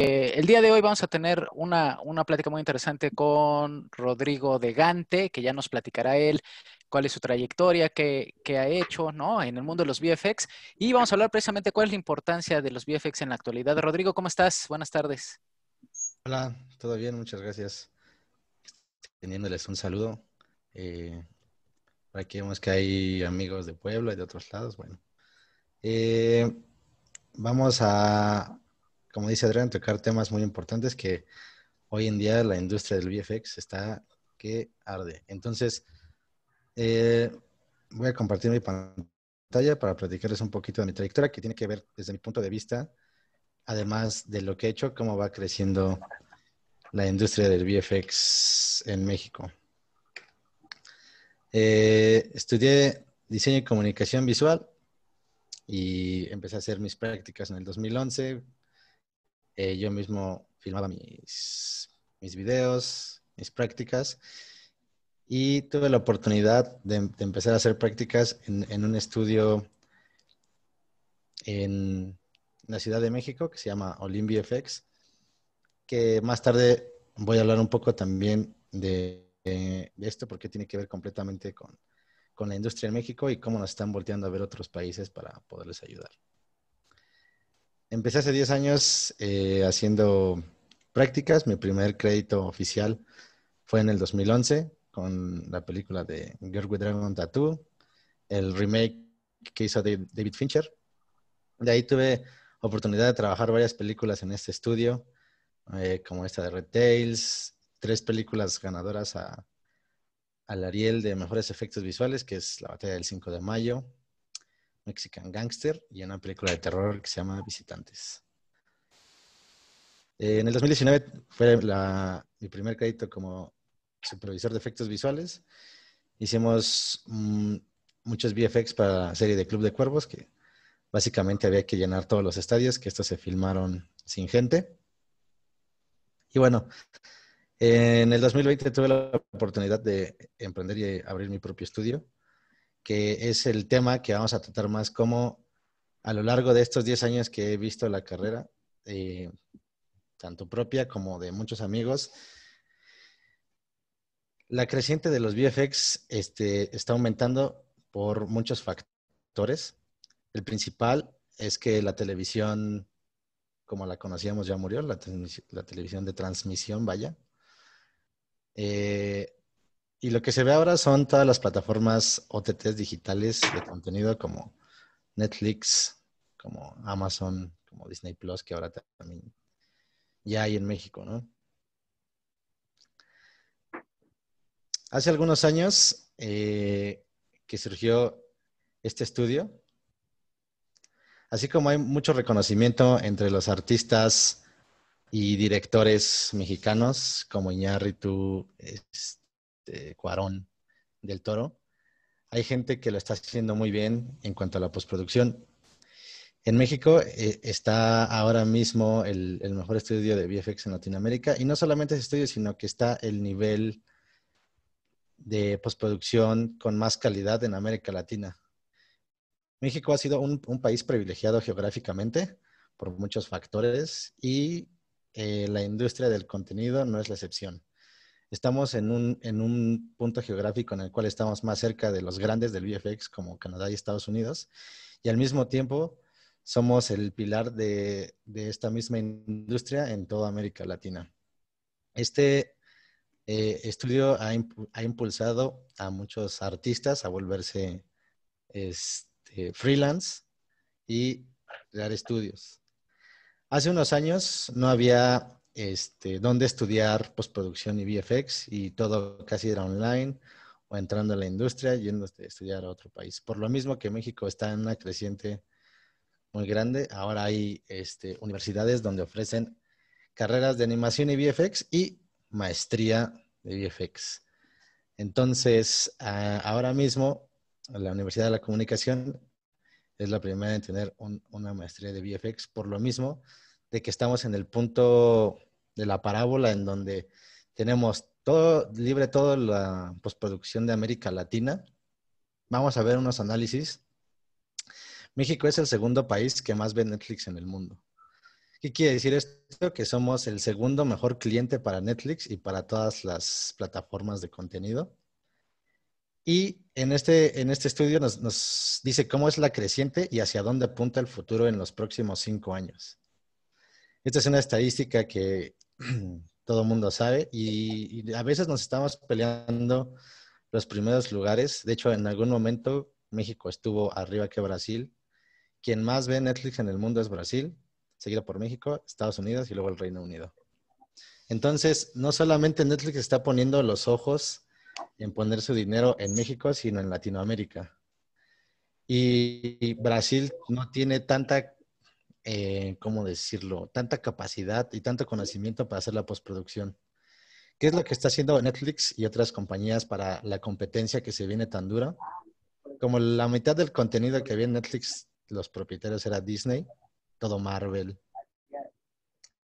Eh, el día de hoy vamos a tener una, plática muy interesante con Rodrigo de Gante, que ya nos platicará él cuál es su trayectoria, qué, ha hecho ¿no? en el mundo de los VFX. Y vamos a hablar precisamente cuál es la importancia de los VFX en la actualidad. Rodrigo, ¿cómo estás? Buenas tardes. Hola, todo bien, muchas gracias. Teniéndoles un saludo. Eh, aquí vemos que hay amigos de Puebla y de otros lados. Bueno, eh, vamos a como dice Adrián, tocar temas muy importantes que hoy en día la industria del VFX está que arde. Entonces, eh, voy a compartir mi pantalla para platicarles un poquito de mi trayectoria que tiene que ver desde mi punto de vista, además de lo que he hecho, cómo va creciendo la industria del VFX en México. Eh, estudié diseño y comunicación visual y empecé a hacer mis prácticas en el 2011 eh, yo mismo filmaba mis, videos, mis prácticas y tuve la oportunidad de, empezar a hacer prácticas en, un estudio en la Ciudad de México que se llama Olympia FX, que más tarde voy a hablar un poco también de, esto porque tiene que ver completamente con, con la industria en México y cómo nos están volteando a ver otros países para poderles ayudar. Empecé hace 10 años eh, haciendo prácticas. Mi primer crédito oficial fue en el 2011 con la película de Girl with Dragon Tattoo, el remake que hizo David Fincher. De ahí tuve oportunidad de trabajar varias películas en este estudio, eh, como esta de Red Tails, tres películas ganadoras a, al Ariel de Mejores Efectos Visuales, que es La Batalla del 5 de Mayo, Mexican Gangster y una película de terror que se llama Visitantes. Eh, en el 2019 fue mi primer crédito como supervisor de efectos visuales. Hicimos mm, muchos VFX para la serie de Club de Cuervos, que básicamente había que llenar todos los estadios, que estos se filmaron sin gente. Y bueno, en el 2020 tuve la oportunidad de emprender y abrir mi propio estudio que es el tema que vamos a tratar más como a lo largo de estos 10 años que he visto la carrera, eh, tanto propia como de muchos amigos, la creciente de los VFX este, está aumentando por muchos factores. El principal es que la televisión, como la conocíamos, ya murió, la, televisión de transmisión, vaya. Eh, y lo que se ve ahora son todas las plataformas OTTs digitales de contenido como Netflix, como Amazon, como Disney Plus, que ahora también ya hay en México, ¿no? Hace algunos años eh, que surgió este estudio, así como hay mucho reconocimiento entre los artistas y directores mexicanos como Iñárritu, este, este, Cuarón del Toro. Hay gente que lo está haciendo muy bien en cuanto a la postproducción. En México eh, está ahora mismo el, mejor estudio de VFX en Latinoamérica y no solamente ese estudio, sino que está el nivel de postproducción con más calidad en América Latina. México ha sido un, país privilegiado geográficamente por muchos factores y eh, la industria del contenido no es la excepción estamos en un, punto geográfico en el cual estamos más cerca de los grandes del VFX como Canadá y Estados Unidos y al mismo tiempo somos el pilar de, esta misma industria en toda América Latina. Este eh, estudio ha, impulsado a muchos artistas a volverse este, freelance y crear estudios. Hace unos años no había este, donde estudiar postproducción y VFX y todo casi era online o entrando a la industria yendo a estudiar a otro país. Por lo mismo que México está en una creciente muy grande, ahora hay este, universidades donde ofrecen carreras de animación y VFX y maestría de VFX. Entonces, ahora mismo la Universidad de la Comunicación es la primera en tener una maestría de VFX por lo mismo de que estamos en el punto de la parábola en donde tenemos todo libre toda la postproducción de América Latina. Vamos a ver unos análisis. México es el segundo país que más ve Netflix en el mundo. ¿Qué quiere decir esto? Que somos el segundo mejor cliente para Netflix y para todas las plataformas de contenido. Y en este, en este estudio nos, nos, dice cómo es la creciente y hacia dónde apunta el futuro en los próximos cinco años. Esta es una estadística que todo el mundo sabe, y, a veces nos estamos peleando los primeros lugares. De hecho, en algún momento México estuvo arriba que Brasil. Quien más ve Netflix en el mundo es Brasil, seguido por México, Estados Unidos y luego el Reino Unido. Entonces, no solamente Netflix está poniendo los ojos en poner su dinero en México, sino en Latinoamérica. y Brasil no tiene tanta eh, ¿cómo decirlo? Tanta capacidad y tanto conocimiento para hacer la postproducción. ¿Qué es lo que está haciendo Netflix y otras compañías para la competencia que se viene tan dura? Como la mitad del contenido que había en Netflix, los propietarios era Disney, todo Marvel,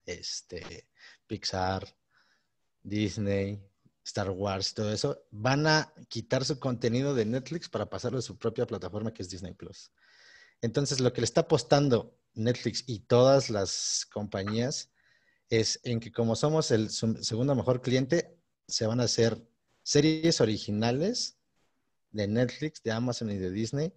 este, Pixar, Disney, Star Wars, todo eso, van a quitar su contenido de Netflix para pasarlo a su propia plataforma que es Disney Plus. Entonces, lo que le está apostando Netflix y todas las compañías es en que como somos el segundo mejor cliente, se van a hacer series originales de Netflix, de Amazon y de Disney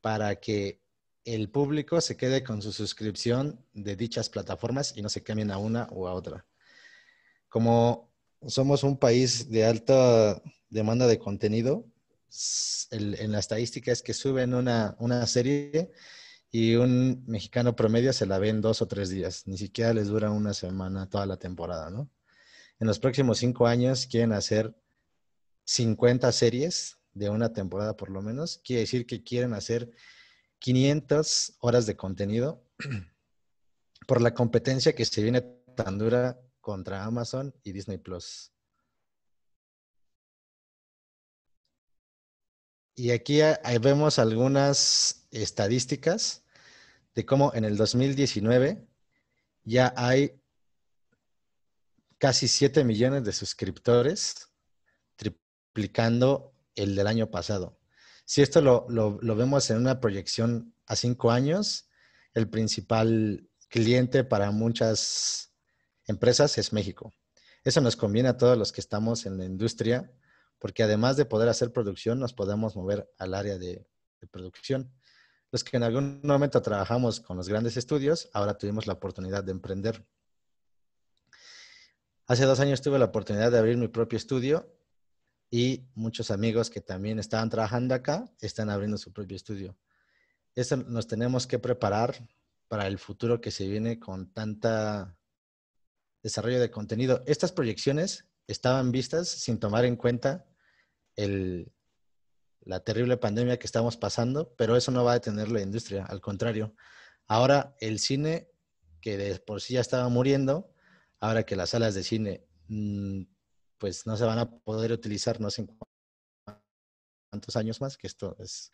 para que el público se quede con su suscripción de dichas plataformas y no se cambien a una u a otra. Como somos un país de alta demanda de contenido, en la estadística es que suben una, serie y un mexicano promedio se la ve en dos o tres días. Ni siquiera les dura una semana toda la temporada, ¿no? En los próximos cinco años quieren hacer 50 series de una temporada por lo menos. Quiere decir que quieren hacer 500 horas de contenido por la competencia que se viene tan dura contra Amazon y Disney Plus. Y aquí vemos algunas estadísticas de cómo en el 2019 ya hay casi 7 millones de suscriptores, triplicando el del año pasado. Si esto lo, vemos en una proyección a 5 años, el principal cliente para muchas empresas es México. Eso nos conviene a todos los que estamos en la industria porque además de poder hacer producción, nos podemos mover al área de, producción. Los que en algún momento trabajamos con los grandes estudios, ahora tuvimos la oportunidad de emprender. Hace dos años tuve la oportunidad de abrir mi propio estudio y muchos amigos que también estaban trabajando acá están abriendo su propio estudio. Eso nos tenemos que preparar para el futuro que se viene con tanta desarrollo de contenido. Estas proyecciones estaban vistas sin tomar en cuenta la terrible pandemia que estamos pasando, pero eso no va a detener la industria, al contrario. Ahora el cine, que de por sí ya estaba muriendo, ahora que las salas de cine mm, pues no se van a poder utilizar no sé cuántos años más, que esto es,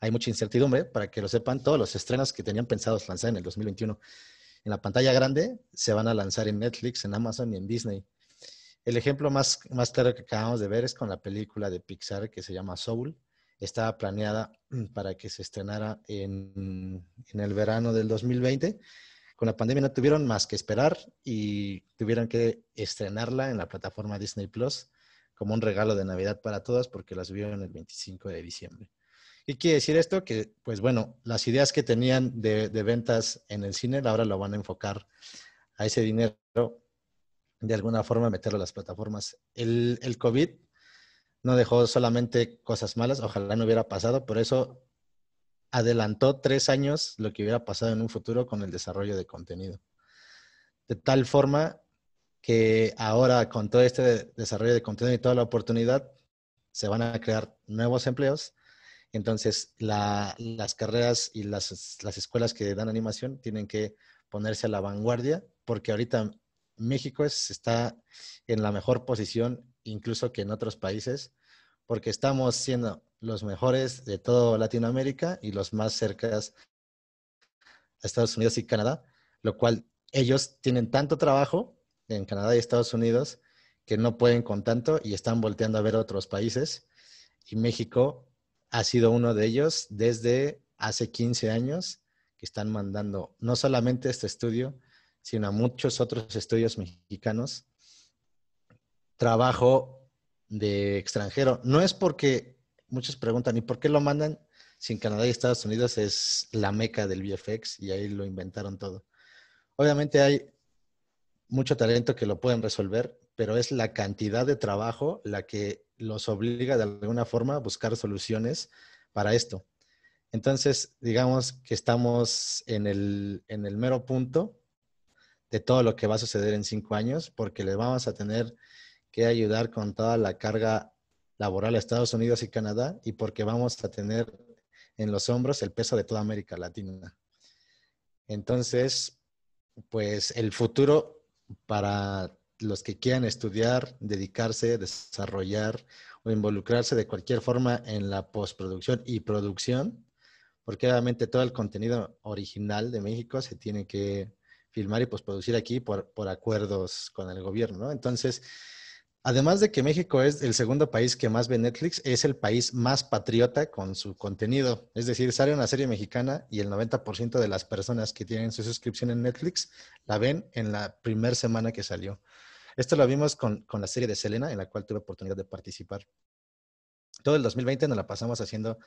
hay mucha incertidumbre, para que lo sepan, todos los estrenos que tenían pensados lanzar en el 2021 en la pantalla grande se van a lanzar en Netflix, en Amazon y en Disney. El ejemplo más, claro que acabamos de ver es con la película de Pixar que se llama Soul. Estaba planeada mm, para que se estrenara en, el verano del 2020. Con la pandemia no tuvieron más que esperar y tuvieron que estrenarla en la plataforma Disney Plus como un regalo de Navidad para todas porque la subieron el 25 de diciembre. ¿Qué quiere decir esto? Que, pues bueno, las ideas que tenían de, de ventas en el cine ahora lo van a enfocar a ese dinero de alguna forma meterlo a las plataformas. El, el COVID no dejó solamente cosas malas, ojalá no hubiera pasado, por eso adelantó tres años lo que hubiera pasado en un futuro con el desarrollo de contenido. De tal forma que ahora con todo este desarrollo de contenido y toda la oportunidad, se van a crear nuevos empleos. Entonces, las carreras y las, las escuelas que dan animación tienen que ponerse a la vanguardia, porque ahorita México está en la mejor posición incluso que en otros países, porque estamos siendo los mejores de toda Latinoamérica y los más cercanos a Estados Unidos y Canadá, lo cual ellos tienen tanto trabajo en Canadá y Estados Unidos que no pueden con tanto y están volteando a ver otros países. Y México ha sido uno de ellos desde hace 15 años que están mandando no solamente este estudio, sino a muchos otros estudios mexicanos, trabajo de extranjero. No es porque muchos preguntan, ¿y por qué lo mandan? Si en Canadá y Estados Unidos es la meca del VFX y ahí lo inventaron todo. Obviamente hay mucho talento que lo pueden resolver, pero es la cantidad de trabajo la que los obliga de alguna forma a buscar soluciones para esto. Entonces, digamos que estamos en el, en el mero punto de todo lo que va a suceder en cinco años, porque les vamos a tener que ayudar con toda la carga laboral a Estados Unidos y Canadá y porque vamos a tener en los hombros el peso de toda América Latina. Entonces, pues el futuro para los que quieran estudiar, dedicarse, desarrollar o involucrarse de cualquier forma en la postproducción y producción, porque obviamente todo el contenido original de México se tiene que filmar y pues, producir aquí por, por acuerdos con el gobierno, ¿no? Entonces, además de que México es el segundo país que más ve Netflix, es el país más patriota con su contenido. Es decir, sale una serie mexicana y el 90% de las personas que tienen su suscripción en Netflix la ven en la primera semana que salió. Esto lo vimos con, con la serie de Selena, en la cual tuve oportunidad de participar. Todo el 2020 nos la pasamos haciendo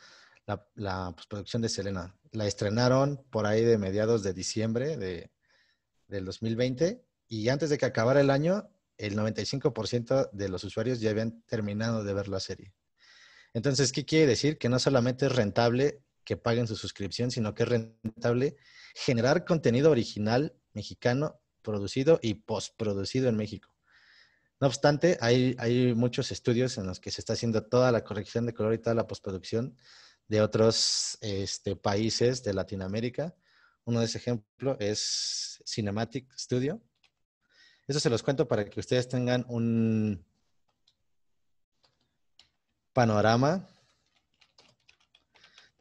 la, pues, producción de Selena. La estrenaron por ahí de mediados de diciembre de, del 2020 y antes de que acabara el año, el 95% de los usuarios ya habían terminado de ver la serie. Entonces, ¿qué quiere decir? Que no solamente es rentable que paguen su suscripción, sino que es rentable generar contenido original mexicano producido y postproducido en México. No obstante, hay, hay muchos estudios en los que se está haciendo toda la corrección de color y toda la postproducción de otros este, países de Latinoamérica uno de ese ejemplo es Cinematic Studio. Eso se los cuento para que ustedes tengan un panorama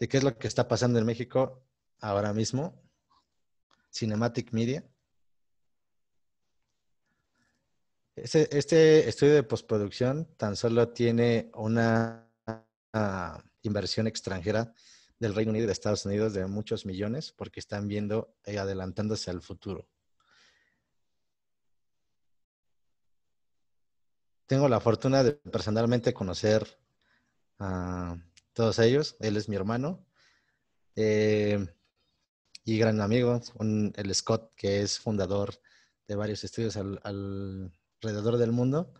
de qué es lo que está pasando en México ahora mismo. Cinematic Media. Este, este estudio de postproducción tan solo tiene una ah, inversión extranjera del Reino Unido y de Estados Unidos de muchos millones porque están viendo y eh, adelantándose al futuro. Tengo la fortuna de personalmente conocer a todos ellos. Él es mi hermano eh, y gran amigo, el Scott, que es fundador de varios estudios alrededor del mundo.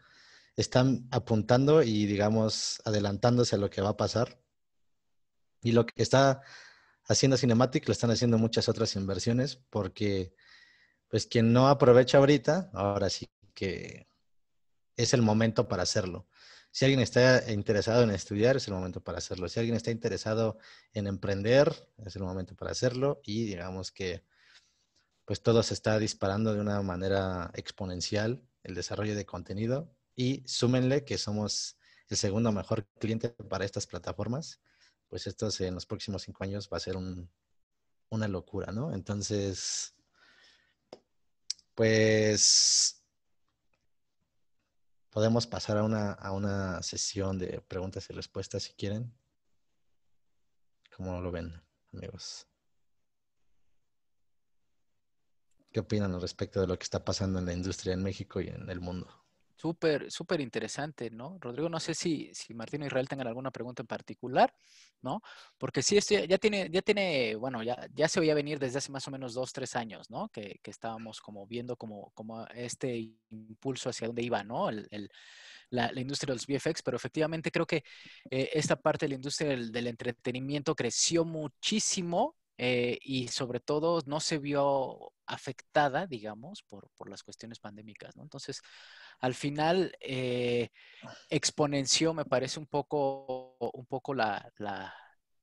Están apuntando y, digamos, adelantándose a lo que va a pasar y lo que está haciendo Cinematic lo están haciendo muchas otras inversiones porque, pues, quien no aprovecha ahorita, ahora sí que es el momento para hacerlo. Si alguien está interesado en estudiar, es el momento para hacerlo. Si alguien está interesado en emprender, es el momento para hacerlo. Y digamos que, pues, todo se está disparando de una manera exponencial el desarrollo de contenido. Y súmenle que somos el segundo mejor cliente para estas plataformas pues esto en los próximos cinco años va a ser una locura, ¿no? Entonces, pues podemos pasar a una, a una sesión de preguntas y respuestas si quieren. ¿Cómo lo ven, amigos? ¿Qué opinan respecto de lo que está pasando en la industria en México y en el mundo? Súper, súper interesante, ¿no? Rodrigo, no sé si, si Martín o Israel tengan alguna pregunta en particular, ¿no? Porque sí, esto ya tiene, ya tiene, bueno, ya, ya se oía venir desde hace más o menos dos, tres años, ¿no? Que, estábamos como viendo como, como este impulso hacia dónde iba, ¿no? la, industria de los VFX, pero efectivamente creo que eh, esta parte de la industria del, entretenimiento creció muchísimo eh, y sobre todo no se vio afectada, digamos, por, por las cuestiones pandémicas, ¿no? Entonces, al final, eh, exponenció, me parece, un poco, un poco la, la,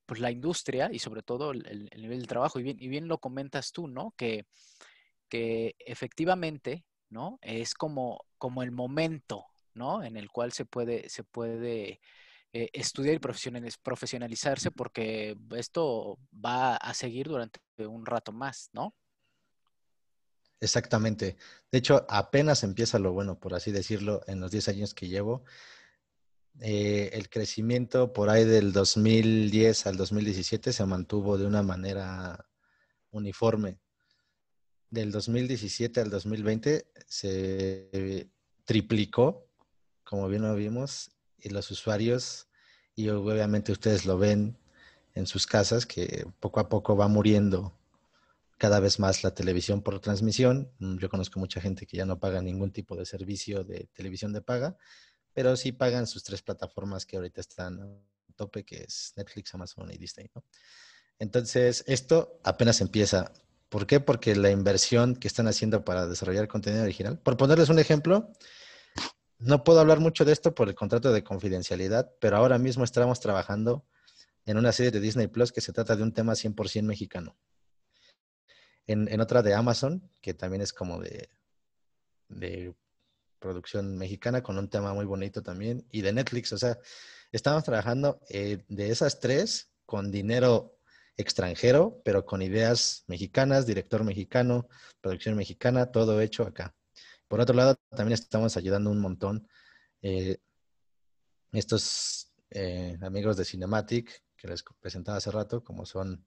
pues, industria y sobre todo el, nivel de trabajo. Y bien, y bien lo comentas tú, ¿no? Que, que efectivamente, ¿no? Es como, como el momento, En el cual se puede, se puede eh, estudiar y profesionalizarse porque esto va a seguir durante un rato más, ¿no? Exactamente. De hecho, apenas empieza lo bueno, por así decirlo, en los 10 años que llevo. Eh, el crecimiento por ahí del 2010 al 2017 se mantuvo de una manera uniforme. Del 2017 al 2020 se triplicó, como bien lo vimos, y los usuarios, y obviamente ustedes lo ven en sus casas, que poco a poco va muriendo cada vez más la televisión por transmisión. Mm, yo conozco mucha gente que ya no paga ningún tipo de servicio de televisión de paga, pero sí pagan sus tres plataformas que ahorita están a tope, que es Netflix, Amazon y Disney. Entonces, esto apenas empieza. ¿Por qué? Porque la inversión que están haciendo para desarrollar contenido original. Por ponerles un ejemplo, no puedo hablar mucho de esto por el contrato de confidencialidad, pero ahora mismo estamos trabajando en una serie de Disney Plus que se trata de un tema 100% mexicano en, otra de Amazon, que también es como de, de producción mexicana, con un tema muy bonito también, y de Netflix. O sea, estamos trabajando eh, de esas tres con dinero extranjero, pero con ideas mexicanas, director mexicano, producción mexicana, todo hecho acá. Por otro lado, también estamos ayudando un montón eh, estos eh, amigos de Cinematic que les presentaba hace rato, como son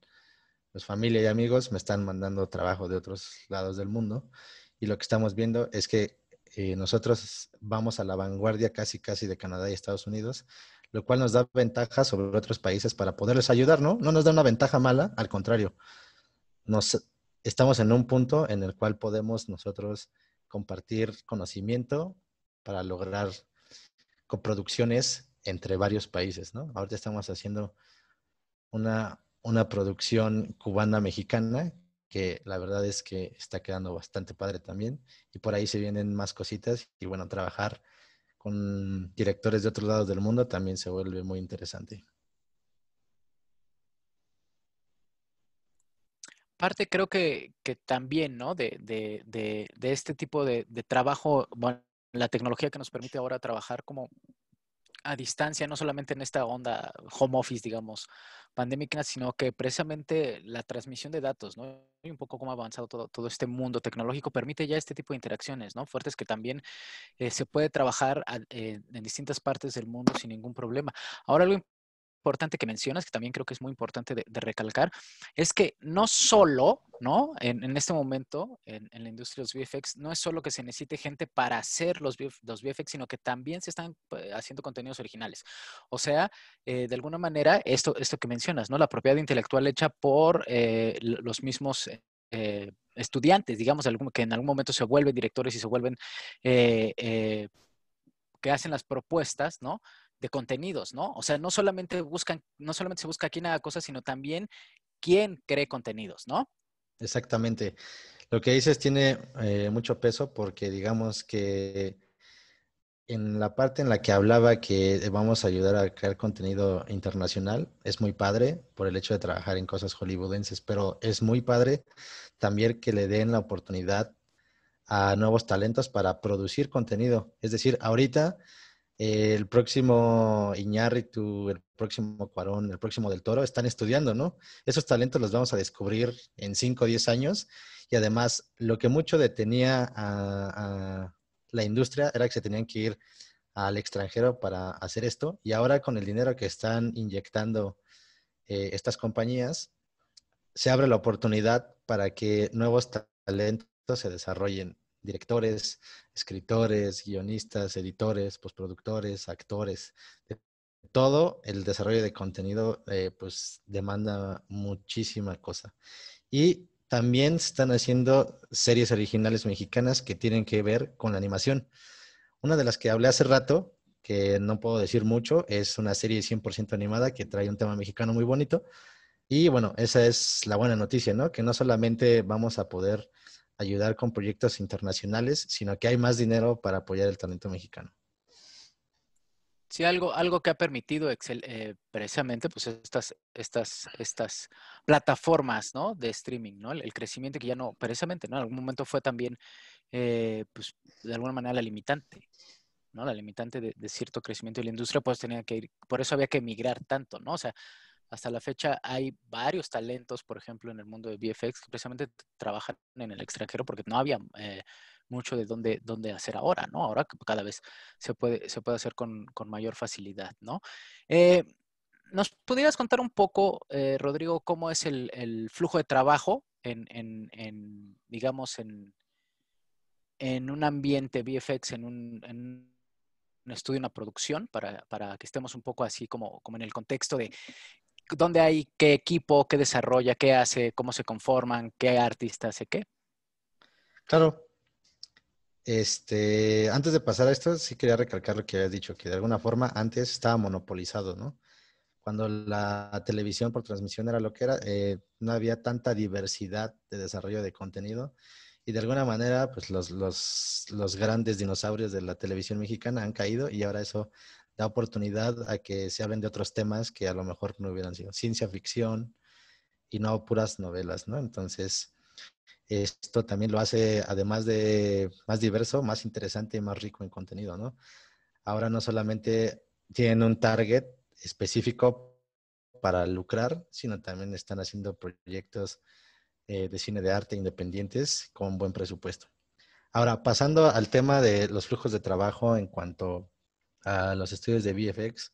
los pues, familia y amigos me están mandando trabajo de otros lados del mundo y lo que estamos viendo es que eh, nosotros vamos a la vanguardia casi casi de Canadá y Estados Unidos, lo cual nos da ventaja sobre otros países para poderles ayudar, ¿no? No nos da una ventaja mala, al contrario, nos, estamos en un punto en el cual podemos nosotros compartir conocimiento para lograr coproducciones entre varios países, ¿no? Ahorita estamos haciendo una una producción cubana-mexicana, que la verdad es que está quedando bastante padre también. Y por ahí se vienen más cositas. Y bueno, trabajar con directores de otros lados del mundo también se vuelve muy interesante. Parte creo que, que también, ¿no? De, de, de, de, este tipo de, trabajo, la tecnología que nos permite ahora trabajar como a distancia, no solamente en esta onda home office, digamos, pandémica, sino que precisamente la transmisión de datos, ¿no? Y un poco cómo ha avanzado todo, todo, este mundo tecnológico permite ya este tipo de interacciones, ¿no? Fuertes que también eh, se puede trabajar eh, en distintas partes del mundo sin ningún problema. Ahora algo importante que mencionas, que también creo que es muy importante de, recalcar, es que no solo, ¿no? En, este momento, en, la industria de los VFX, no es solo que se necesite gente para hacer los, los VFX, sino que también se están eh, haciendo contenidos originales. O sea, eh, de alguna manera, esto, esto que mencionas, ¿no? La propiedad intelectual hecha por eh, los mismos... estudiantes, digamos, que en algún momento se vuelven directores y se vuelven que hacen las propuestas, ¿no? de contenidos, ¿no? O sea, no solamente buscan, no solamente se busca quién haga cosas, sino también quién cree contenidos, ¿no? Exactamente. Lo que dices tiene eh, mucho peso porque digamos que en la parte en la que hablaba que vamos a ayudar a crear contenido internacional, es muy padre por el hecho de trabajar en cosas hollywoodenses, pero es muy padre también que le den la oportunidad a nuevos talentos para producir contenido. Es decir, ahorita el próximo Iñárritu, el próximo Cuarón, el próximo del Toro, están estudiando, ¿no? Esos talentos los vamos a descubrir en 5 o 10 años y además lo que mucho detenía a, la industria era que se tenían que ir al extranjero para hacer esto y ahora con el dinero que están inyectando eh, estas compañías, se abre la oportunidad para que nuevos talentos se desarrollen directores, escritores, guionistas, editores, postproductores, actores, todo el desarrollo de contenido eh, pues demanda muchísima cosa. Y también están haciendo series originales mexicanas que tienen que ver con la animación. Una de las que hablé hace rato, que no puedo decir mucho, es una serie 100% animada que trae un tema mexicano muy bonito. Y bueno, esa es la buena noticia, ¿no? Que no solamente vamos a poder ayudar con proyectos internacionales, sino que hay más dinero para apoyar el talento mexicano. Sí, algo, algo que ha permitido Excel, eh, precisamente pues estas, estas, estas plataformas ¿no? de streaming, ¿no? El, crecimiento que ya no, precisamente, ¿no? En algún momento fue también, eh, pues, de alguna manera la limitante, ¿no? La limitante de, de cierto crecimiento de la industria, pues tenía que ir, por eso había que emigrar tanto, ¿no? O sea, hasta la fecha hay varios talentos, por ejemplo, en el mundo de VFX que precisamente trabajan en el extranjero porque no había eh, mucho de dónde, dónde hacer ahora, ¿no? Ahora cada vez se puede, se puede hacer con, mayor facilidad, ¿no? Eh, ¿Nos pudieras contar un poco, eh, Rodrigo, cómo es el, flujo de trabajo en, digamos, en, en, un ambiente VFX, en un, un estudio, una producción, para, para, que estemos un poco así como, como en el contexto de dónde hay qué equipo, qué desarrolla, qué hace, cómo se conforman, qué artistas, hace qué. Claro. Este, antes de pasar a esto, sí quería recalcar lo que habías dicho, que de alguna forma antes estaba monopolizado, ¿no? Cuando la televisión por transmisión era lo que era, eh, no había tanta diversidad de desarrollo de contenido y de alguna manera, pues los, los grandes dinosaurios de la televisión mexicana han caído y ahora eso da oportunidad a que se hablen de otros temas que a lo mejor no hubieran sido ciencia ficción y no puras novelas, ¿no? Entonces, esto también lo hace, además de más diverso, más interesante y más rico en contenido, ¿no? Ahora no solamente tienen un target específico para lucrar, sino también están haciendo proyectos eh, de cine de arte independientes con buen presupuesto. Ahora, pasando al tema de los flujos de trabajo en cuanto a los estudios de VFX,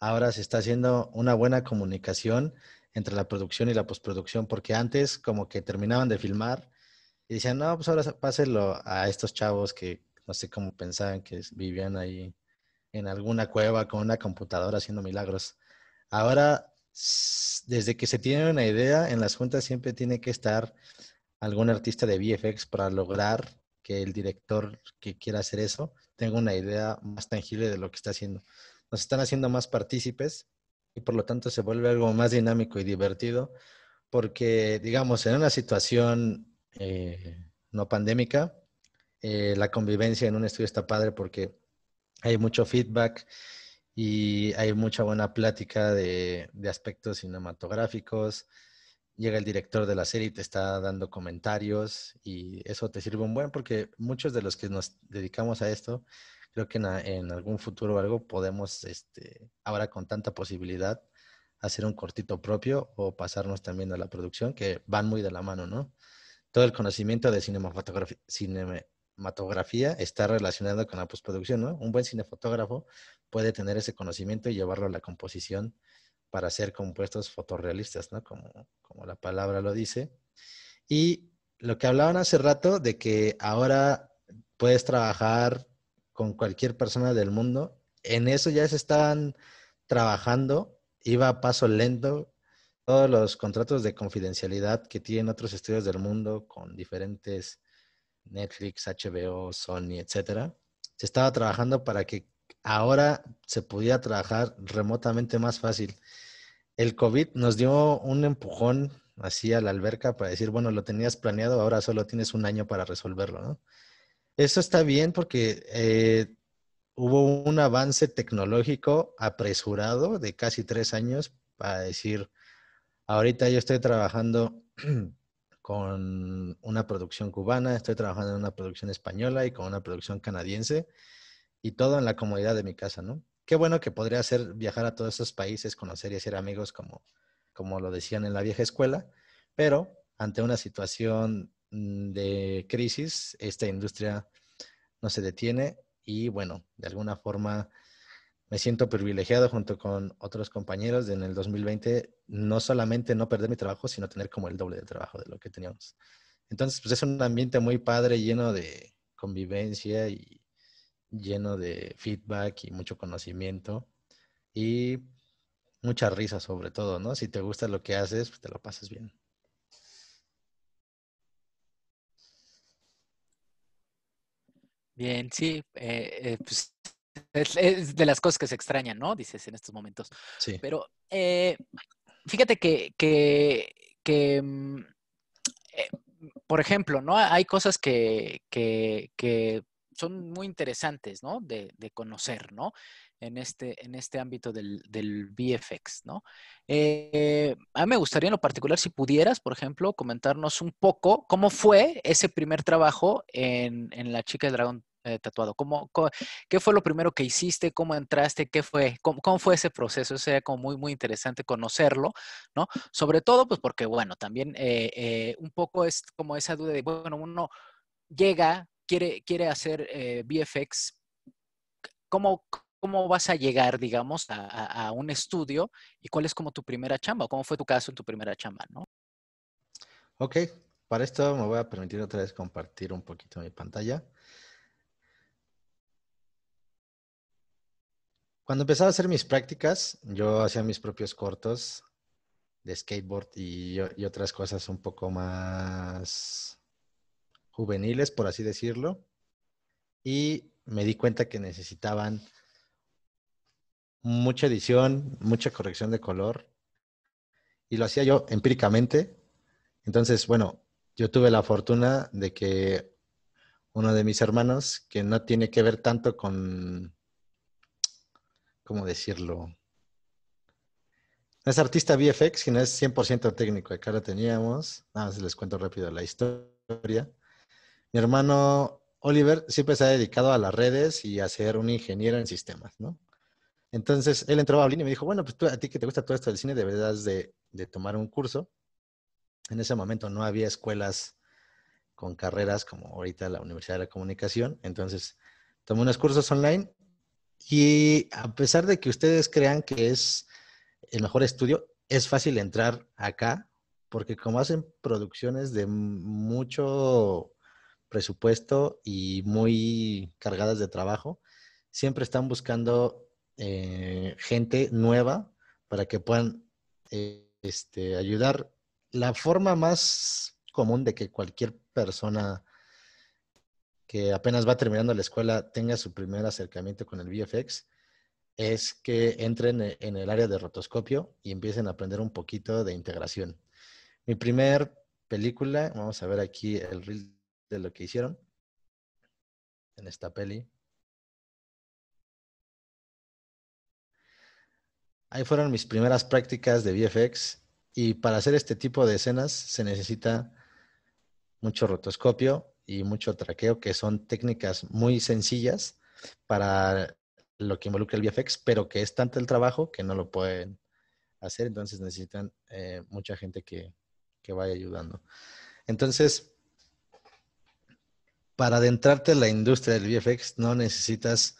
ahora se está haciendo una buena comunicación entre la producción y la postproducción, porque antes como que terminaban de filmar y decían, no, pues ahora pásenlo a estos chavos que no sé cómo pensaban que vivían ahí en alguna cueva con una computadora haciendo milagros. Ahora, desde que se tiene una idea, en las juntas siempre tiene que estar algún artista de VFX para lograr que el director que quiera hacer eso tenga una idea más tangible de lo que está haciendo. Nos están haciendo más partícipes y por lo tanto se vuelve algo más dinámico y divertido porque, digamos, en una situación eh, no pandémica, eh, la convivencia en un estudio está padre porque hay mucho feedback y hay mucha buena plática de, de aspectos cinematográficos, llega el director de la serie y te está dando comentarios y eso te sirve un buen porque muchos de los que nos dedicamos a esto, creo que en, algún futuro o algo podemos, este, ahora con tanta posibilidad, hacer un cortito propio o pasarnos también a la producción, que van muy de la mano, ¿no? Todo el conocimiento de cinematografía, cinematografía está relacionado con la postproducción, ¿no? Un buen cinefotógrafo puede tener ese conocimiento y llevarlo a la composición para hacer compuestos fotorrealistas, ¿no? Como, como la palabra lo dice. Y lo que hablaban hace rato de que ahora puedes trabajar con cualquier persona del mundo, en eso ya se estaban trabajando, iba a paso lento, todos los contratos de confidencialidad que tienen otros estudios del mundo con diferentes Netflix, HBO, Sony, etcétera. Se estaba trabajando para que ahora se podía trabajar remotamente más fácil. El COVID nos dio un empujón así a la alberca para decir, bueno, lo tenías planeado, ahora solo tienes un año para resolverlo, ¿no? Eso está bien porque eh, hubo un avance tecnológico apresurado de casi tres años para decir, ahorita yo estoy trabajando con una producción cubana, estoy trabajando en una producción española y con una producción canadiense y todo en la comodidad de mi casa, ¿no? Qué bueno que podría hacer viajar a todos esos países, conocer y hacer amigos como, como lo decían en la vieja escuela, pero ante una situación mm, de crisis, esta industria no se detiene y bueno, de alguna forma me siento privilegiado junto con otros compañeros en el 2020 no solamente no perder mi trabajo, sino tener como el doble de trabajo de lo que teníamos. Entonces, pues es un ambiente muy padre, lleno de convivencia y lleno de feedback y mucho conocimiento y mucha risa sobre todo, ¿no? Si te gusta lo que haces, pues te lo pasas bien. Bien, sí, eh, eh, pues, es, de las cosas que se extrañan, ¿no? Dices en estos momentos. Sí. Pero eh, fíjate que, mm, por ejemplo, ¿no? Hay cosas que, que, que son muy interesantes, ¿no? De, conocer, ¿no? En este, en este ámbito del, del VFX, ¿no? Eh, a mí me gustaría en lo particular, si pudieras, por ejemplo, comentarnos un poco cómo fue ese primer trabajo en, en La Chica del Dragón eh, Tatuado. ¿Cómo, qué fue lo primero que hiciste? ¿Cómo entraste? ¿Qué fue? ¿Cómo, fue ese proceso? O sea, como muy, muy interesante conocerlo, ¿no? Sobre todo, pues porque, bueno, también eh, un poco es como esa duda de, bueno, uno llega quiere, hacer eh, VFX, ¿cómo, vas a llegar, digamos, a, un estudio y cuál es como tu primera chamba? ¿Cómo fue tu caso en tu primera chamba, no? Ok, para esto me voy a permitir otra vez compartir un poquito mi pantalla. Cuando empezaba a hacer mis prácticas, yo hacía mis propios cortos de skateboard y otras cosas un poco más juveniles, por así decirlo, y me di cuenta que necesitaban mucha edición, mucha corrección de color, y lo hacía yo empíricamente. Entonces, bueno, yo tuve la fortuna de que uno de mis hermanos, que no tiene que ver tanto con, ¿cómo decirlo? No es artista VFX, sino es 100% técnico. Acá lo teníamos, nada más les cuento rápido la historia mi hermano Oliver siempre se ha dedicado a las redes y a ser un ingeniero en sistemas, ¿no? Entonces él entró a Bablín y me dijo, bueno, pues tú, a ti que te gusta todo esto del cine, deberías de, de tomar un curso. En ese momento no había escuelas con carreras como ahorita la Universidad de la Comunicación, entonces tomé unos cursos online y a pesar de que ustedes crean que es el mejor estudio, es fácil entrar acá porque como hacen producciones de mucho presupuesto y muy cargadas de trabajo, siempre están buscando eh, gente nueva para que puedan eh, este, ayudar. La forma más común de que cualquier persona que apenas va terminando la escuela tenga su primer acercamiento con el VFX es que entren e, en el área de rotoscopio y empiecen a aprender un poquito de integración. Mi primer película, vamos a ver aquí el reel de lo que hicieron en esta peli. Ahí fueron mis primeras prácticas de VFX y para hacer este tipo de escenas se necesita mucho rotoscopio y mucho traqueo, que son técnicas muy sencillas para lo que involucra el VFX, pero que es tanto el trabajo que no lo pueden hacer, entonces necesitan eh, mucha gente que, que vaya ayudando. Entonces, para adentrarte en la industria del VFX no necesitas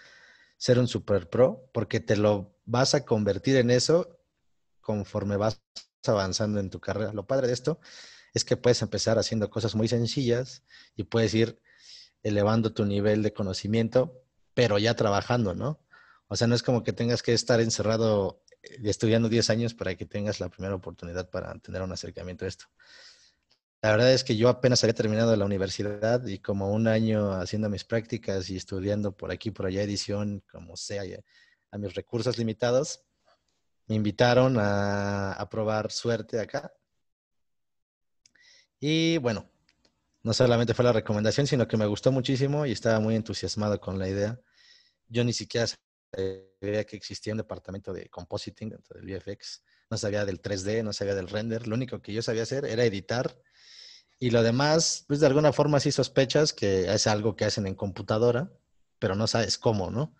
ser un super pro porque te lo vas a convertir en eso conforme vas avanzando en tu carrera. Lo padre de esto es que puedes empezar haciendo cosas muy sencillas y puedes ir elevando tu nivel de conocimiento, pero ya trabajando, ¿no? O sea, no es como que tengas que estar encerrado eh, estudiando 10 años para que tengas la primera oportunidad para tener un acercamiento a esto. La verdad es que yo apenas había terminado la universidad y como un año haciendo mis prácticas y estudiando por aquí, por allá, edición, como sea, a mis recursos limitados, me invitaron a, a probar suerte acá. Y bueno, no solamente fue la recomendación, sino que me gustó muchísimo y estaba muy entusiasmado con la idea. Yo ni siquiera sabía que existía un departamento de compositing dentro del VFX, no sabía del 3D, no sabía del render, lo único que yo sabía hacer era editar y lo demás, pues de alguna forma sí sospechas que es algo que hacen en computadora, pero no sabes cómo, ¿no?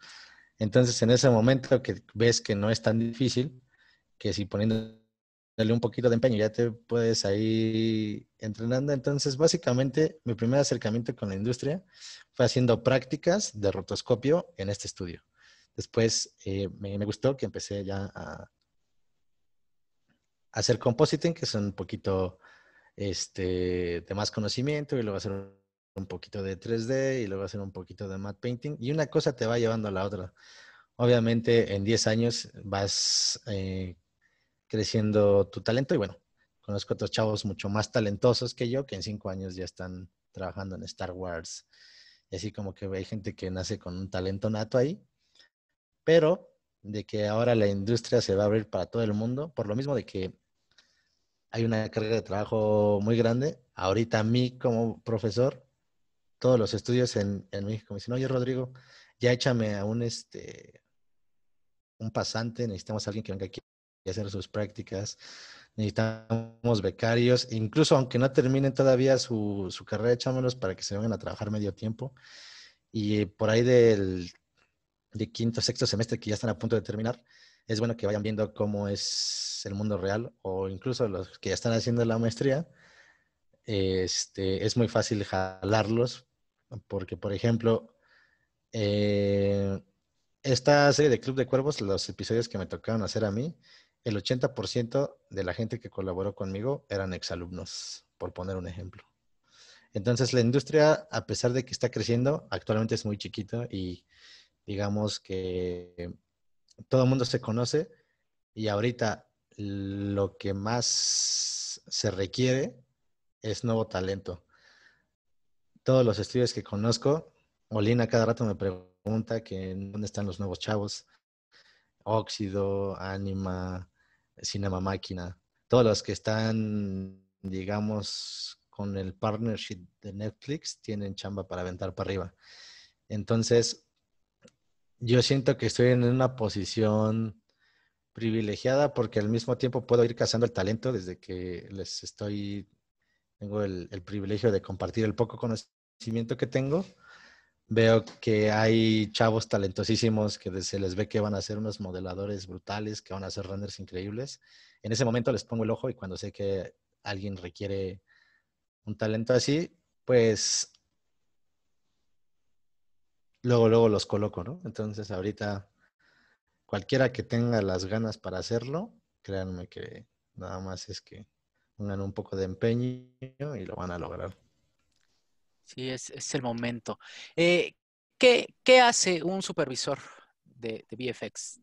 Entonces, en ese momento que ves que no es tan difícil, que si poniéndole un poquito de empeño ya te puedes ahí entrenando. Entonces, básicamente, mi primer acercamiento con la industria fue haciendo prácticas de rotoscopio en este estudio. Después eh, me, me, gustó que empecé ya a hacer compositing, que es un poquito este, de más conocimiento y luego hacer un poquito de 3D y luego hacer un poquito de matte painting y una cosa te va llevando a la otra. Obviamente en 10 años vas eh, creciendo tu talento y bueno, conozco a otros chavos mucho más talentosos que yo que en 5 años ya están trabajando en Star Wars. Y así como que hay gente que nace con un talento nato ahí, pero de que ahora la industria se va a abrir para todo el mundo, por lo mismo de que hay una carga de trabajo muy grande. Ahorita a mí como profesor, todos los estudios en, México me dicen, oye Rodrigo, ya échame a un, este, un pasante, necesitamos a alguien que venga aquí a hacer sus prácticas, necesitamos becarios, incluso aunque no terminen todavía su, su carrera, échamelos para que se vengan a trabajar medio tiempo. Y por ahí del quinto, sexto semestre que ya están a punto de terminar, es bueno que vayan viendo cómo es el mundo real o incluso los que ya están haciendo la maestría, este, es muy fácil jalarlos porque, por ejemplo, eh, esta serie de Club de Cuervos, los episodios que me tocaron hacer a mí, el 80% de la gente que colaboró conmigo eran exalumnos, por poner un ejemplo. Entonces, la industria, a pesar de que está creciendo, actualmente es muy chiquita y digamos que todo el mundo se conoce y ahorita lo que más se requiere es nuevo talento. Todos los estudios que conozco, Olina cada rato me pregunta que dónde están los nuevos chavos, Óxido, Anima, Cinema Máquina, todos los que están, digamos, con el partnership de Netflix tienen chamba para aventar para arriba. Entonces, yo siento que estoy en una posición privilegiada porque al mismo tiempo puedo ir cazando el talento desde que les estoy, tengo el, privilegio de compartir el poco conocimiento que tengo. Veo que hay chavos talentosísimos que se les ve que van a ser unos modeladores brutales, que van a hacer renders increíbles. En ese momento les pongo el ojo y cuando sé que alguien requiere un talento así, pues luego, luego los coloco, ¿no? Entonces ahorita cualquiera que tenga las ganas para hacerlo, créanme que nada más es que pongan un poco de empeño y lo van a lograr. Sí, es, el momento. Eh, ¿qué, hace un supervisor de, VFX?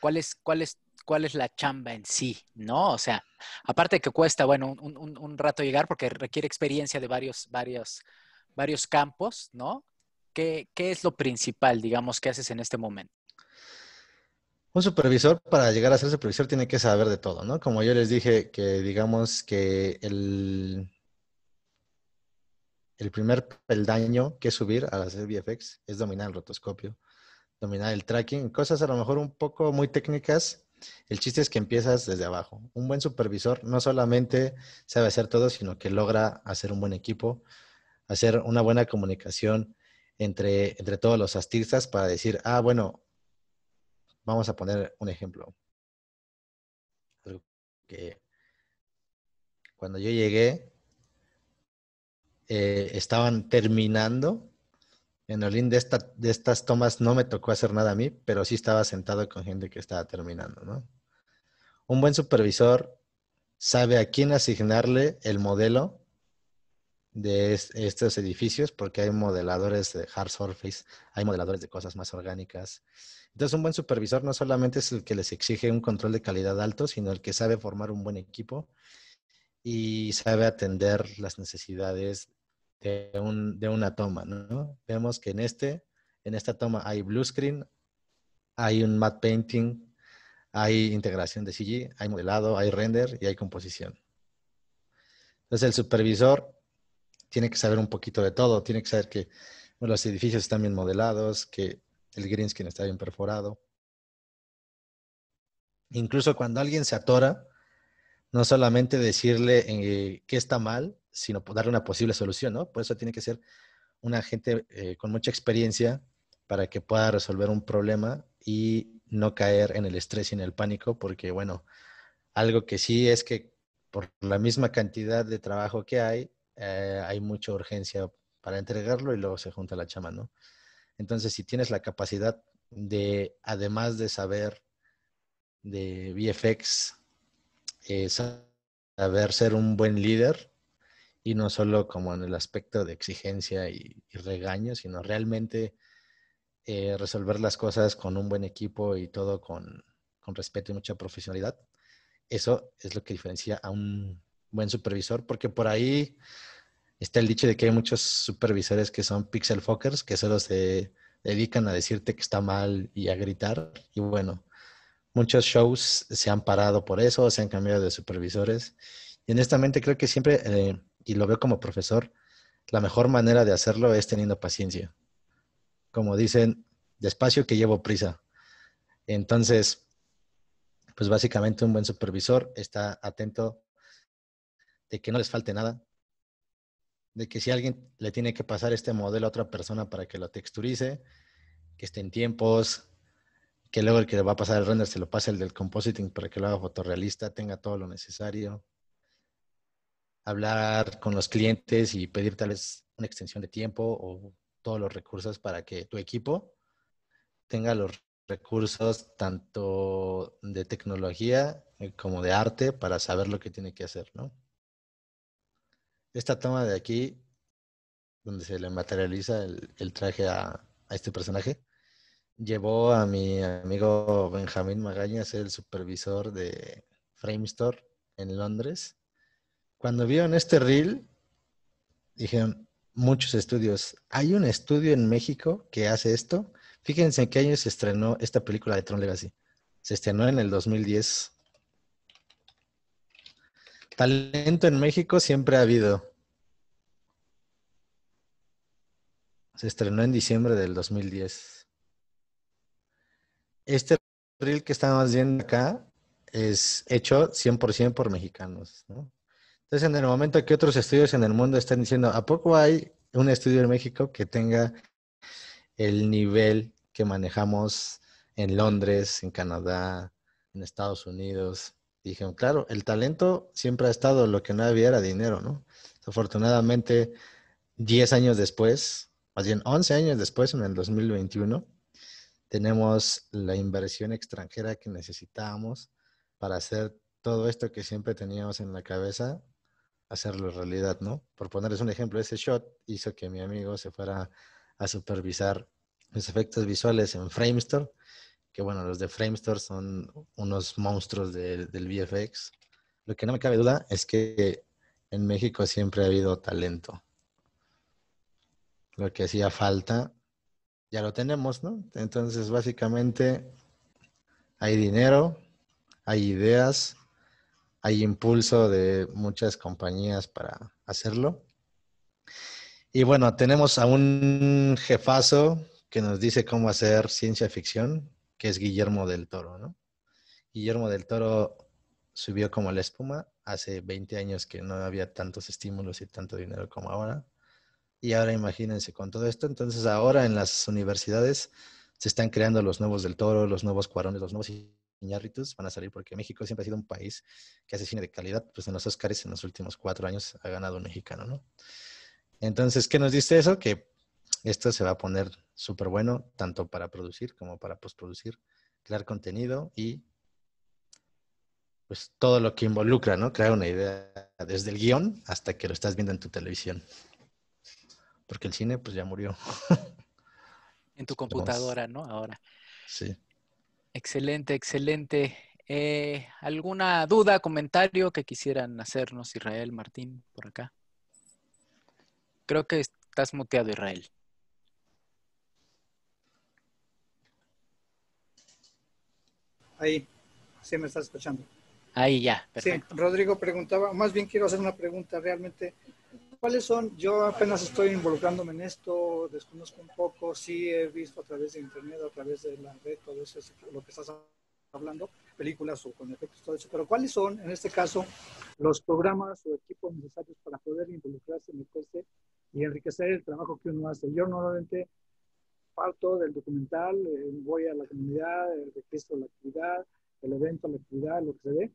¿Cuál es, cuál, es, ¿Cuál es, la chamba en sí? ¿No? O sea, aparte que cuesta, bueno, un, un, un rato llegar porque requiere experiencia de varios, varios, varios campos, ¿no? ¿Qué, es lo principal, digamos, que haces en este momento? Un supervisor, para llegar a ser supervisor, tiene que saber de todo, ¿no? Como yo les dije, que digamos que el, el primer peldaño que subir a hacer VFX es dominar el rotoscopio, dominar el tracking, cosas a lo mejor un poco muy técnicas. El chiste es que empiezas desde abajo. Un buen supervisor no solamente sabe hacer todo, sino que logra hacer un buen equipo, hacer una buena comunicación, entre, todos los astistas para decir, ah, bueno, vamos a poner un ejemplo. cuando yo llegué, eh, estaban terminando. En link de, esta, de estas tomas no me tocó hacer nada a mí, pero sí estaba sentado con gente que estaba terminando, Un buen supervisor sabe a quién asignarle el modelo de estos edificios porque hay modeladores de hard surface, hay modeladores de cosas más orgánicas. Entonces, un buen supervisor no solamente es el que les exige un control de calidad alto, sino el que sabe formar un buen equipo y sabe atender las necesidades de, un, de una toma, ¿no? Vemos que en, este, en esta toma hay blue screen, hay un matte painting, hay integración de CG, hay modelado, hay render y hay composición. Entonces, el supervisor tiene que saber un poquito de todo, tiene que saber que los edificios están bien modelados, que el green está bien perforado. Incluso cuando alguien se atora, no solamente decirle eh, qué está mal, sino darle una posible solución, ¿no? Por eso tiene que ser una gente eh, con mucha experiencia para que pueda resolver un problema y no caer en el estrés y en el pánico, porque bueno, algo que sí es que por la misma cantidad de trabajo que hay, eh, hay mucha urgencia para entregarlo y luego se junta la chama, ¿no? Entonces, si tienes la capacidad de, además de saber de VFX, eh, saber ser un buen líder y no solo como en el aspecto de exigencia y, regaño, sino realmente eh, resolver las cosas con un buen equipo y todo con, con respeto y mucha profesionalidad. Eso es lo que diferencia a un buen supervisor, porque por ahí está el dicho de que hay muchos supervisores que son pixel fuckers, que solo se dedican a decirte que está mal y a gritar. Y bueno, muchos shows se han parado por eso, se han cambiado de supervisores. Y honestamente creo que siempre, eh, y lo veo como profesor, la mejor manera de hacerlo es teniendo paciencia. Como dicen, despacio que llevo prisa. Entonces, pues básicamente un buen supervisor está atento de que no les falte nada, de que si alguien le tiene que pasar este modelo a otra persona para que lo texturice, que esté en tiempos, que luego el que le va a pasar el render se lo pase el del compositing para que lo haga fotorrealista, tenga todo lo necesario. Hablar con los clientes y pedir tal vez una extensión de tiempo o todos los recursos para que tu equipo tenga los recursos tanto de tecnología eh, como de arte para saber lo que tiene que hacer, ¿no? esta toma de aquí, donde se le materializa el, traje a, este personaje, llevó a mi amigo Benjamín Magaña a ser el supervisor de Framestore en Londres. Cuando vieron este reel, dijeron, muchos estudios. Hay un estudio en México que hace esto. Fíjense en qué año se estrenó esta película de Tron Legacy. Se estrenó en el 2010. Talento en México siempre ha habido. Se estrenó en diciembre del 2010. Este reel que estamos viendo acá es hecho 100% por mexicanos. Entonces, en el momento que otros estudios en el mundo están diciendo, ¿a poco hay un estudio en México que tenga el nivel que manejamos en Londres, en Canadá, en Estados Unidos? Dije, claro, el talento siempre ha estado, lo que no había era dinero, ¿no? Afortunadamente, 10 años después, más bien 11 años después, en el 2021, tenemos la inversión extranjera que necesitábamos para hacer todo esto que siempre teníamos en la cabeza, hacerlo realidad, ¿no? Por ponerles un ejemplo, ese shot hizo que mi amigo se fuera a supervisar los efectos visuales en Framestore que bueno, los de Framestore son unos monstruos del VFX. Lo que no me cabe duda es que en México siempre ha habido talento. Lo que hacía falta, ya lo tenemos, ¿no? Entonces, básicamente, hay dinero, hay ideas, hay impulso de muchas compañías para hacerlo. Y bueno, tenemos a un jefazo que nos dice cómo hacer ciencia ficción, que es Guillermo del Toro, ¿no? Guillermo del Toro subió como la espuma. Hace 20 años que no había tantos estímulos y tanto dinero como ahora. Y ahora imagínense con todo esto. Entonces ahora en las universidades se están creando los nuevos del Toro, los nuevos Cuarones, los nuevos Iñarritus. Van a salir porque México siempre ha sido un país que hace cine de calidad. Pues en los Oscars en los últimos cuatro años ha ganado un mexicano, ¿no? Entonces, ¿qué nos dice eso? Que esto se va a poner súper bueno, tanto para producir como para postproducir, crear contenido y pues todo lo que involucra, ¿no? Crear una idea desde el guión hasta que lo estás viendo en tu televisión. Porque el cine pues ya murió. En tu computadora, ¿no? Ahora. Sí. Excelente, excelente. Eh, ¿Alguna duda, comentario que quisieran hacernos, Israel, Martín, por acá? Creo que estás muteado, Israel. Ahí, sí me estás escuchando. Ahí ya, perfecto. Sí, Rodrigo preguntaba, más bien quiero hacer una pregunta realmente. ¿Cuáles son? Yo apenas estoy involucrándome en esto, desconozco un poco, sí he visto a través de internet, a través de la red, todo eso, lo que estás hablando, películas o con efectos, todo eso. Pero ¿cuáles son, en este caso, los programas o equipos necesarios para poder involucrarse, en coste y enriquecer el trabajo que uno hace? Yo normalmente parto del documental, eh, voy a la comunidad, el registro de la actividad, el evento, la actividad, lo que se ve.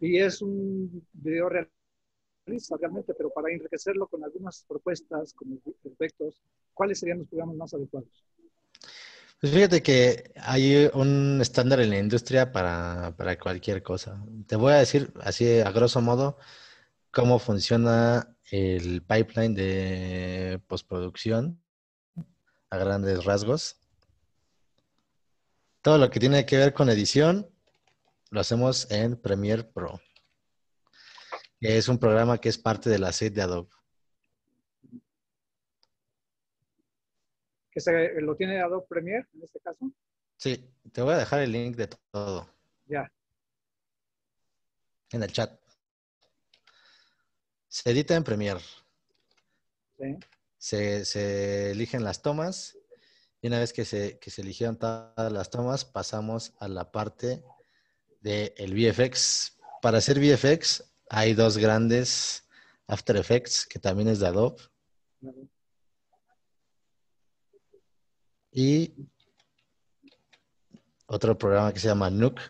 Y es un video realista realmente, pero para enriquecerlo con algunas propuestas, como efectos, ¿cuáles serían los programas más adecuados? Pues fíjate que hay un estándar en la industria para, para cualquier cosa. Te voy a decir así a grosso modo cómo funciona el pipeline de postproducción a grandes rasgos. Todo lo que tiene que ver con edición lo hacemos en Premiere Pro, es un programa que es parte de la suite de Adobe. lo tiene Adobe Premiere en este caso? Sí, te voy a dejar el link de todo. Ya. En el chat. Se edita en Premiere. Sí se, eligen las tomas y una vez que se, que se eligieron todas las tomas, pasamos a la parte del el VFX. Para hacer VFX hay dos grandes After Effects, que también es de Adobe. Y otro programa que se llama Nuke,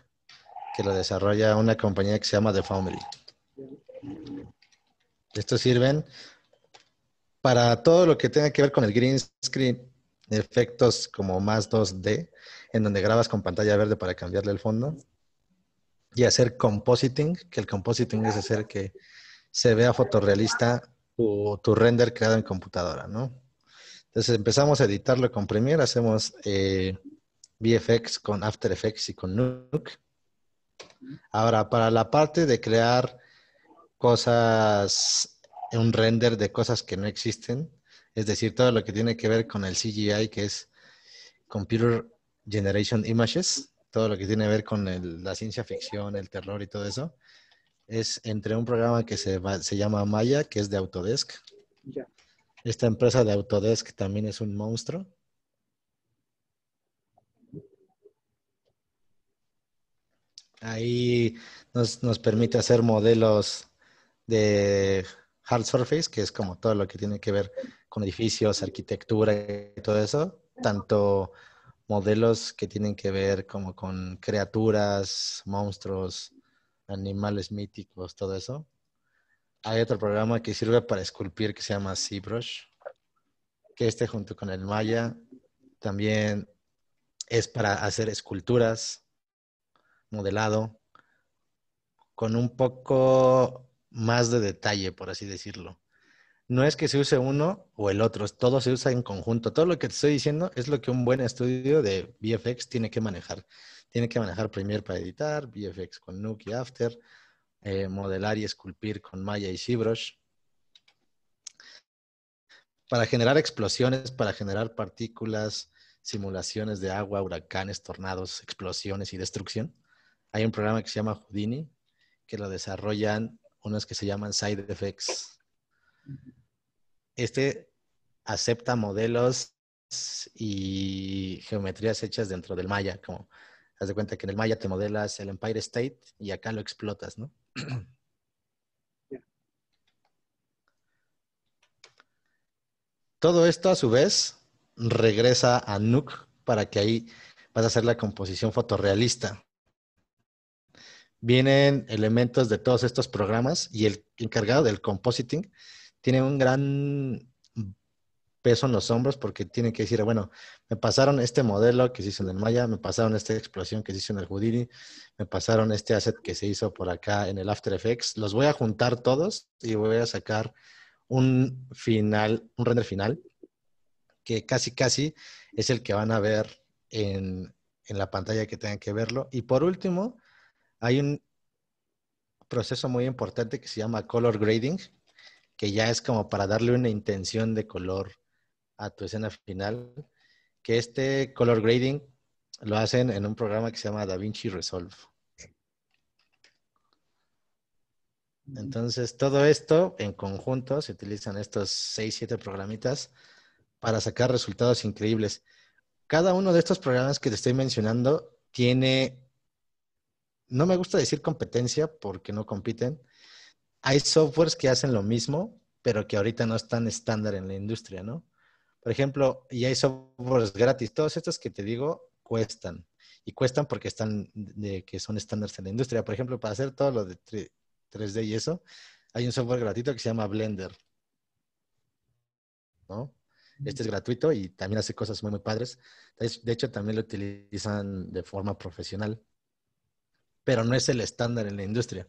que lo desarrolla una compañía que se llama The Family. Estos sirven para todo lo que tenga que ver con el green screen, efectos como más 2D, en donde grabas con pantalla verde para cambiarle el fondo, y hacer compositing, que el compositing es hacer que se vea fotorrealista tu, tu render creado en computadora, ¿no? Entonces empezamos a editarlo con Premiere, hacemos eh, VFX con After Effects y con Nuke. Ahora, para la parte de crear cosas un render de cosas que no existen, es decir, todo lo que tiene que ver con el CGI, que es Computer Generation Images, todo lo que tiene que ver con la ciencia ficción, el terror y todo eso, es entre un programa que se, llama Maya, que es de Autodesk. Esta empresa de Autodesk también es un monstruo. Ahí nos permite hacer modelos de hard surface, que es como todo lo que tiene que ver con edificios, arquitectura y todo eso, tanto modelos que tienen que ver como con criaturas, monstruos, animales míticos, todo eso. Hay otro programa que sirve para esculpir que se llama ZBrush, que este junto con el Maya también es para hacer esculturas, modelado, con un poco más de detalle, por así decirlo. No es que se use uno o el otro, todo se usa en conjunto. Todo lo que te estoy diciendo es lo que un buen estudio de VFX tiene que manejar. Tiene que manejar Premiere para editar, VFX con Nuke y After, eh, modelar y esculpir con Maya y ZBrush. Para generar explosiones, para generar partículas, simulaciones de agua, huracanes, tornados, explosiones y destrucción. Hay un programa que se llama Houdini, que lo desarrollan unas que se llaman side effects. Este acepta modelos y geometrías hechas dentro del Maya, como haz de cuenta que en el Maya te modelas el Empire State y acá lo explotas, ¿no? Todo esto a su vez regresa a Nuke para que ahí vas a hacer la composición fotorrealista vienen elementos de todos estos programas y el encargado del compositing tiene un gran peso en los hombros porque tiene que decir, bueno, me pasaron este modelo que se hizo en el Maya, me pasaron esta explosión que se hizo en el Houdini, me pasaron este asset que se hizo por acá en el After Effects, los voy a juntar todos y voy a sacar un final, un render final que casi casi es el que van a ver en, en la pantalla que tengan que verlo. Y por último, hay un proceso muy importante que se llama color grading, que ya es como para darle una intención de color a tu escena final, que este color grading lo hacen en un programa que se llama DaVinci Resolve. Mm. Entonces, todo esto en conjunto se utilizan estos 6, 7 programitas para sacar resultados increíbles. Cada uno de estos programas que te estoy mencionando tiene no me gusta decir competencia porque no compiten. Hay softwares que hacen lo mismo, pero que ahorita no están estándar en la industria, ¿no? Por ejemplo, y hay softwares gratis. Todos estos que te digo cuestan. Y cuestan porque están que son estándares en la industria. Por ejemplo, para hacer todo lo de 3D y eso, hay un software gratuito que se llama Blender. ¿No? Este es gratuito y también hace cosas muy, muy padres. De hecho, también lo utilizan de forma profesional pero no es el estándar en la industria.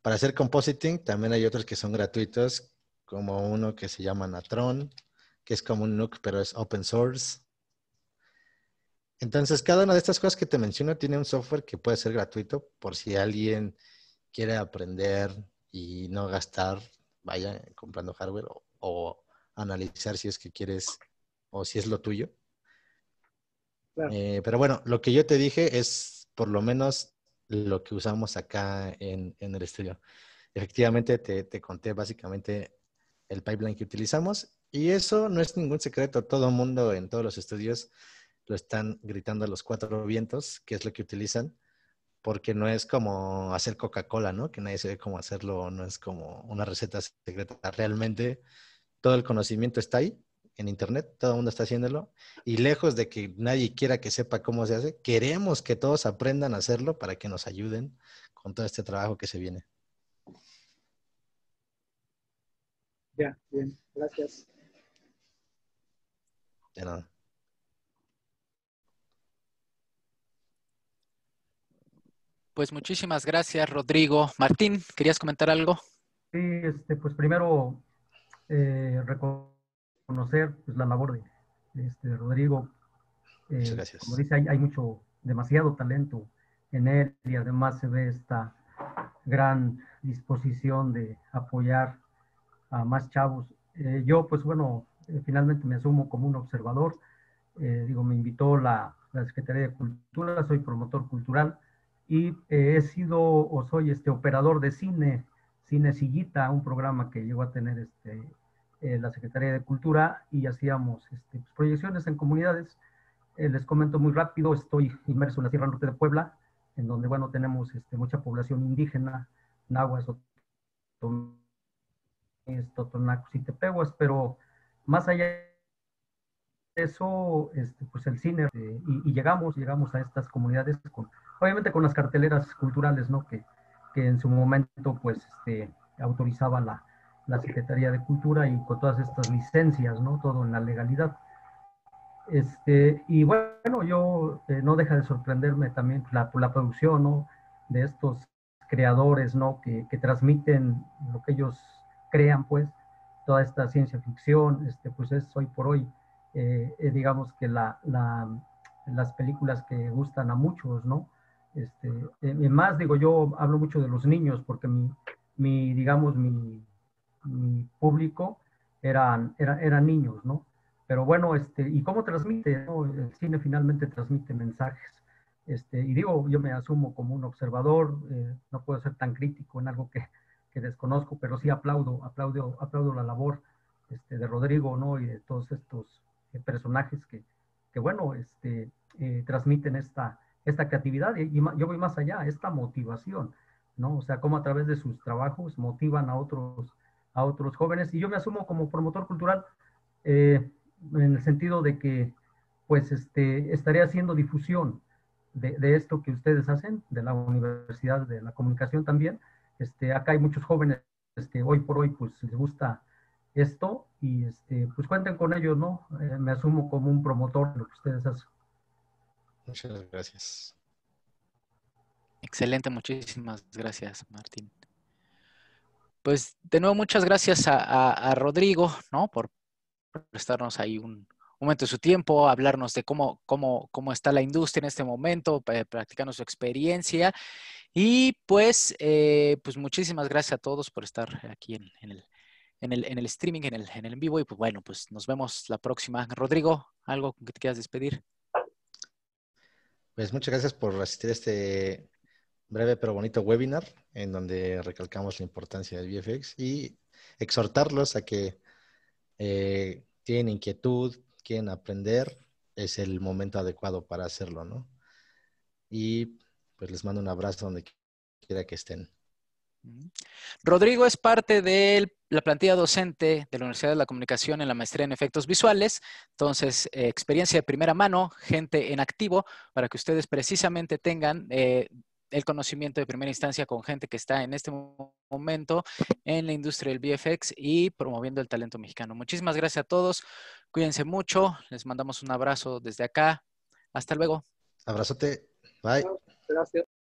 Para hacer compositing también hay otros que son gratuitos, como uno que se llama Natron, que es como un NUC, pero es open source. Entonces, cada una de estas cosas que te menciono tiene un software que puede ser gratuito por si alguien quiere aprender y no gastar, vaya comprando hardware o, analizar si es que quieres o si es lo tuyo. Eh, pero bueno, lo que yo te dije es por lo menos lo que usamos acá en, el estudio. Efectivamente, te, conté básicamente el pipeline que utilizamos y eso no es ningún secreto. Todo el mundo en todos los estudios lo están gritando a los cuatro vientos, que es lo que utilizan, porque no es como hacer Coca-Cola, ¿no? Que nadie se ve cómo hacerlo, no es como una receta secreta. Realmente todo el conocimiento está ahí en Internet, todo el mundo está haciéndolo, y lejos de que nadie quiera que sepa cómo se hace, queremos que todos aprendan a hacerlo para que nos ayuden con todo este trabajo que se viene. Ya, bien, gracias. De nada. Pues muchísimas gracias, Rodrigo. Martín, ¿querías comentar algo? Sí, este, pues primero eh, recordar Conocer pues, la labor de este, Rodrigo. Eh, como dice, hay, mucho, demasiado talento en él y además se ve esta gran disposición de apoyar a más chavos. Eh, yo, pues bueno, eh, finalmente me asumo como un observador. digo, me invitó la, la, Secretaría de Cultura, soy promotor cultural y he sido o soy este operador de cine, Cinecillita, un programa que llegó a tener este, eh, la Secretaría de Cultura y hacíamos este, pues, proyecciones en comunidades. Eh, les comento muy rápido, estoy inmerso en la Sierra Norte de Puebla, en donde, bueno, tenemos este, mucha población indígena, nahuas, totonacos y tepeguas, pero más allá de eso, este, pues el cine, eh, y, llegamos, llegamos a estas comunidades, con, obviamente con las carteleras culturales, ¿no? Que, en su momento, pues, este, autorizaba la, la Secretaría de Cultura y con todas estas licencias, ¿no? Todo en la legalidad. Este, y bueno, yo eh, no deja de sorprenderme también la, la producción, ¿no? De estos creadores, ¿no? Que, que, transmiten lo que ellos crean, pues, toda esta ciencia ficción, este, pues es hoy por hoy, eh, eh, digamos que la, la, las películas que gustan a muchos, ¿no? Este, más digo, yo hablo mucho de los niños porque mi, mi digamos, mi, mi mm, público eran, eran niños, ¿no? Pero bueno, este, ¿y cómo transmite? No? El cine finalmente transmite mensajes. Este, y digo, yo me asumo como un observador, eh, no puedo ser tan crítico en algo que, que desconozco, pero sí aplaudo, aplaudo, aplaudo la labor este, de Rodrigo, ¿no? Y de todos estos eh, personajes que, que bueno, este, eh, transmiten esta, esta creatividad. y yo voy más allá, esta motivación, ¿no? O sea, cómo a través de sus trabajos motivan a otros a otros jóvenes. Y yo me asumo como promotor cultural eh, en el sentido de que pues este, estaré haciendo difusión de, esto que ustedes hacen, de la Universidad de la Comunicación también. Este, acá hay muchos jóvenes este, hoy por hoy pues les gusta esto y este, pues cuenten con ellos, ¿no? Eh, me asumo como un promotor de lo que ustedes hacen. Muchas gracias. Excelente, muchísimas gracias, Martín. Pues de nuevo, muchas gracias a, Rodrigo, ¿no? Por prestarnos ahí un, momento de su tiempo, hablarnos de cómo, cómo, cómo está la industria en este momento, eh, practicarnos su experiencia. Y pues, eh, pues muchísimas gracias a todos por estar aquí en, el, en, el, en el, streaming, en el, en el vivo. Y pues bueno, pues nos vemos la próxima. Rodrigo, ¿algo que te quieras despedir? Pues muchas gracias por asistir a este breve pero bonito webinar en donde recalcamos la importancia del VFX y exhortarlos a que eh, tienen inquietud, quieren aprender, es el momento adecuado para hacerlo, ¿no? Y pues les mando un abrazo donde quiera que estén. Rodrigo es parte de la plantilla docente de la Universidad de la Comunicación en la maestría en efectos visuales. Entonces, eh, experiencia de primera mano, gente en activo, para que ustedes precisamente tengan eh, el conocimiento de primera instancia con gente que está en este momento en la industria del VFX y promoviendo el talento mexicano. Muchísimas gracias a todos. Cuídense mucho. Les mandamos un abrazo desde acá. Hasta luego. Abrazote. Bye. Gracias.